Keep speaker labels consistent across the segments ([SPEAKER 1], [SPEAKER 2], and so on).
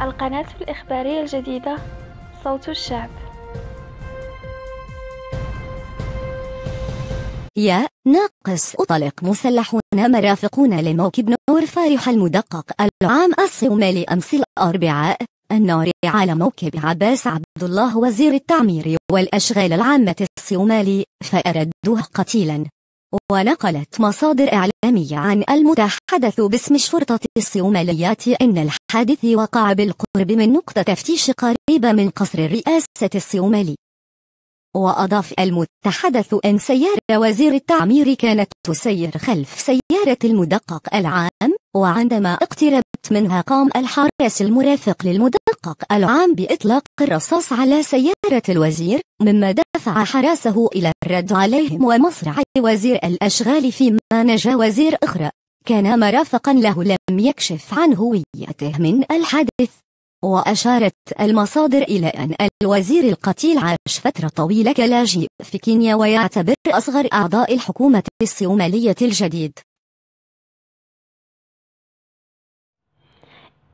[SPEAKER 1] القناة الإخبارية الجديدة صوت الشعب
[SPEAKER 2] يا ناقص أطلق مسلحون مرافقون لموكب نور فارح المدقق العام الصومالي أمس الأربعاء النار على موكب عباس عبد الله وزير التعمير والأشغال العامة الصومالي فأردوه قتيلا ونقلت مصادر إعلامية عن المتحدث باسم الشرطة الصومالية أن الحادث وقع بالقرب من نقطة تفتيش قريبة من قصر الرئاسة الصومالي وأضاف المتحدث أن سيارة وزير التعمير كانت تسير خلف سيارة المدقق العام وعندما اقتربت منها قام الحارس المرافق للمدقق العام بإطلاق الرصاص على سيارة الوزير مما دفع حراسه إلى الرد عليهم ومصرع وزير الأشغال فيما نجا وزير أخرى كان مرافقا له لم يكشف عن هويته من الحادث وأشارت المصادر إلى أن الوزير القتيل عاش فترة طويلة كلاجئ في كينيا ويعتبر أصغر أعضاء الحكومة الصومالية الجديد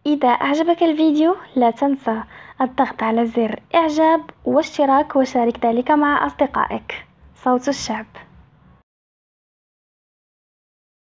[SPEAKER 3] إذا أعجبك الفيديو لا تنسى الضغط على زر إعجاب واشتراك وشارك ذلك مع أصدقائك صوت الشعب